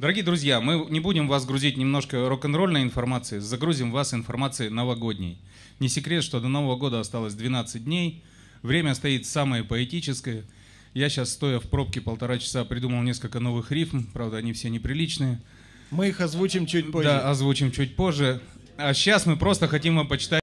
Дорогие друзья, мы не будем вас грузить немножко рок-н-ролльной информацией, загрузим вас информацией новогодней. Не секрет, что до Нового года осталось 12 дней, время стоит самое поэтическое. Я сейчас, стоя в пробке полтора часа, придумал несколько новых рифм, правда, они все неприличные. Мы их озвучим чуть позже. Да, озвучим чуть позже. А сейчас мы просто хотим вам почитать